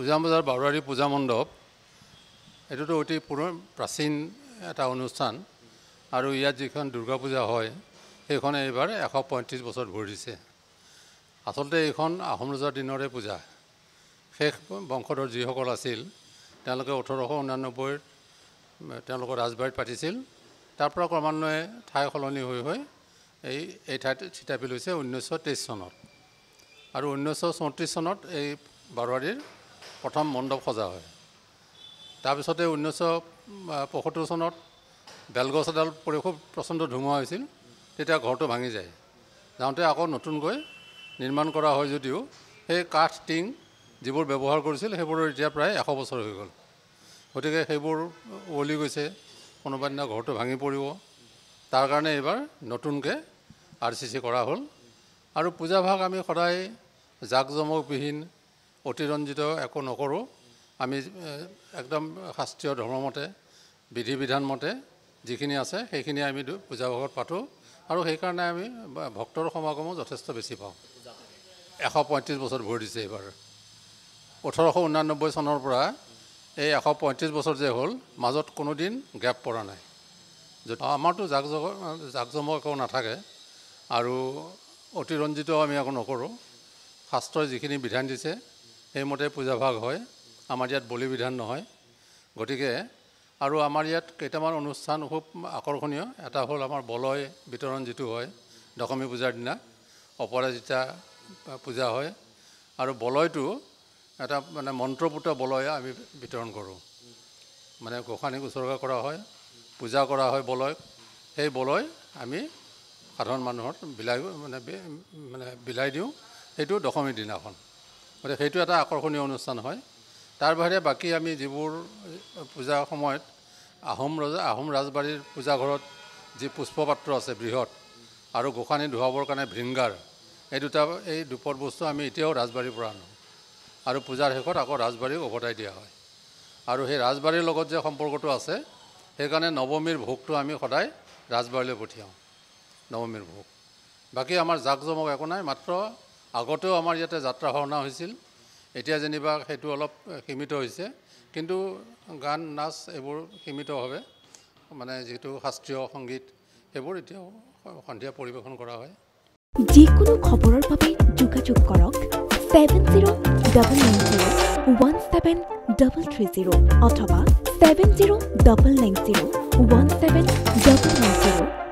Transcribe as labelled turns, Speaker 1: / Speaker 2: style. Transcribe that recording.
Speaker 1: উজান বজাৰ বাৰোৱাৰী পূজা মণ্ডপ এইটোতো অতি পুৰণ প্ৰাচীন এটা অনুষ্ঠান আৰু ইয়াত যিখন দুৰ্গা পূজা হয় সেইখনে এইবাৰ এশ পঁয়ত্ৰিছ বছৰ ভৰি দিছে আচলতে এইখন আহোম ৰজাৰ দিনৰে পূজা শেষ বংশধৰ যিসকল আছিল তেওঁলোকে ওঠৰশ ঊনানব্বৈত তেওঁলোকৰ ৰাজবাৰীত পাতিছিল তাৰ পৰা ক্ৰমান্বয়ে ঠাই সলনি হৈ হৈ এই এই ঠাইত স্থিতাপি লৈছে ঊনৈছশ তেইছ চনত আৰু ঊনৈছশ চৌত্ৰিছ চনত এই বাৰোৱাৰীৰ প্ৰথম মণ্ডপ সজা হয় তাৰপিছতে ঊনৈছশ পঁয়সত্তৰ চনত বেলগছ এডাল পৰি খুব প্ৰচণ্ড ধুমুহা হৈছিল তেতিয়া ঘৰটো ভাঙি যায় যাওঁতে আকৌ নতুনকৈ নিৰ্মাণ কৰা হয় যদিও সেই কাঠ টিং যিবোৰ ব্যৱহাৰ কৰিছিল সেইবোৰ এতিয়া প্ৰায় এশ বছৰ হৈ গ'ল গতিকে সেইবোৰ উৱলি গৈছে কোনোবা দিনা ঘৰটো ভাঙি পৰিব তাৰ কাৰণে এইবাৰ নতুনকৈ আৰ চি চি কৰা হ'ল আৰু পূজাভাগ আমি সদায় জাক জমকবিহীন অতিৰঞ্জিত একো নকৰোঁ আমি একদম শাস্ত্ৰীয় ধৰ্মমতে বিধি বিধানমতে যিখিনি আছে সেইখিনি আমি পূজা পূজাভাগত পাতোঁ আৰু সেইকাৰণে আমি ভক্তৰ সমাগমো যথেষ্ট বেছি পাওঁ এশ পঁয়ত্ৰিছ বছৰ ভৰি দিছে এইবাৰ ওঠৰশ ঊনানব্বৈ চনৰ পৰা এই এশ পঁয়ত্ৰিছ বছৰ যে হ'ল মাজত কোনোদিন গেপ পৰা নাই আমাৰতো জাক জগ জাক জমক একো নাথাকে আৰু অতিৰঞ্জিত আমি একো নকৰোঁ শাস্ত্ৰই যিখিনি বিধান দিছে সেইমতে পূজাভাগ হয় আমাৰ ইয়াত বলি বিধান নহয় গতিকে আৰু আমাৰ ইয়াত কেইটামান অনুষ্ঠান খুব আকৰ্ষণীয় এটা হ'ল আমাৰ বলয় বিতৰণ যিটো হয় দশমী পূজাৰ দিনা অপৰাজিতা পূজা হয় আৰু বলয়টো এটা মানে মন্ত্ৰপুত বলয় আমি বিতৰণ কৰোঁ মানে গোসানীক উচৰ্গা কৰা হয় পূজা কৰা হয় বলয়ক সেই বলয় আমি সাধাৰণ মানুহৰ বিলাই মানে মানে বিলাই দিওঁ সেইটো দশমীৰ দিনাখন গতিকে সেইটো এটা আকৰ্ষণীয় অনুষ্ঠান হয় তাৰ বাহিৰে বাকী আমি যিবোৰ পূজাৰ সময়ত আহোম ৰজা আহোম ৰাজবাৰীৰ পূজাঘৰত যি পুষ্পপাত্ৰ আছে বৃহৎ আৰু গোসানী ধুৱাবৰ কাৰণে ভৃংগাৰ এই দুটা এই দুপদ বস্তু আমি এতিয়াও ৰাজবাৰীৰ পৰা আনো আৰু পূজাৰ শেষত আকৌ ৰাজবাৰীক উভতাই দিয়া হয় আৰু সেই ৰাজবাৰীৰ লগত যে সম্পৰ্কটো আছে সেইকাৰণে নৱমীৰ ভোগটো আমি সদায় ৰাজবাৰীলৈ পঠিয়াওঁ নৱমীৰ ভোগ বাকী আমাৰ জাক জমক একো নাই মাত্ৰ আগতেও আমাৰ ইয়াতে যাত্ৰা ভাওনা হৈছিল এতিয়া যেনিবা সেইটো অলপ সীমিত হৈছে কিন্তু গান নাচ এইবোৰ সীমিতভাৱে মানে যিটো শাস্ত্ৰীয় সংগীত সেইবোৰ এতিয়াও সন্ধিয়া পৰিৱেশন কৰা হয় যিকোনো খবৰৰ বাবে যোগাযোগ কৰক seven zero' double nine zero' one seven double three zero' অথবা seven zero' double nine zero' one seven double nine zero'